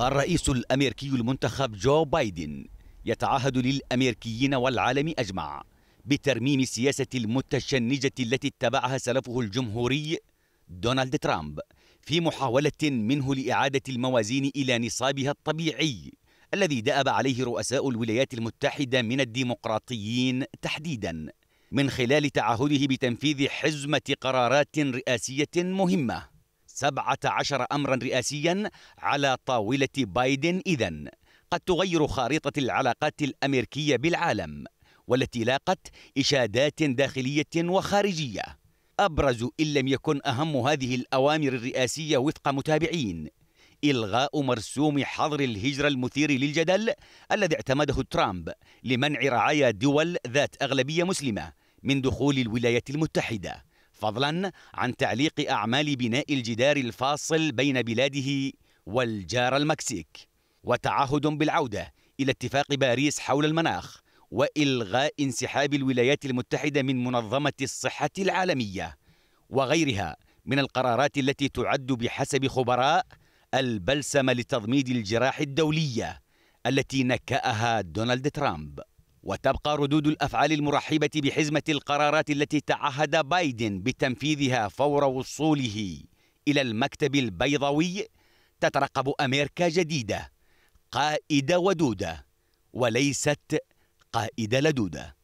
الرئيس الامريكي المنتخب جو بايدن يتعهد للامريكيين والعالم اجمع بترميم السياسه المتشنجه التي اتبعها سلفه الجمهوري دونالد ترامب في محاوله منه لاعاده الموازين الى نصابها الطبيعي الذي دأب عليه رؤساء الولايات المتحده من الديمقراطيين تحديدا من خلال تعهده بتنفيذ حزمه قرارات رئاسيه مهمه سبعة عشر أمرا رئاسيا على طاولة بايدن إذا قد تغير خارطة العلاقات الأمريكية بالعالم والتي لاقت إشادات داخلية وخارجية أبرز إن لم يكن أهم هذه الأوامر الرئاسية وفق متابعين إلغاء مرسوم حظر الهجرة المثير للجدل الذي اعتمده ترامب لمنع رعايا دول ذات أغلبية مسلمة من دخول الولايات المتحدة فضلا عن تعليق أعمال بناء الجدار الفاصل بين بلاده والجار المكسيك وتعهد بالعودة إلى اتفاق باريس حول المناخ وإلغاء انسحاب الولايات المتحدة من منظمة الصحة العالمية وغيرها من القرارات التي تعد بحسب خبراء البلسم لتضميد الجراح الدولية التي نكأها دونالد ترامب وتبقى ردود الافعال المرحبه بحزمه القرارات التي تعهد بايدن بتنفيذها فور وصوله الى المكتب البيضاوي تترقب امريكا جديده قائده ودوده وليست قائده لدوده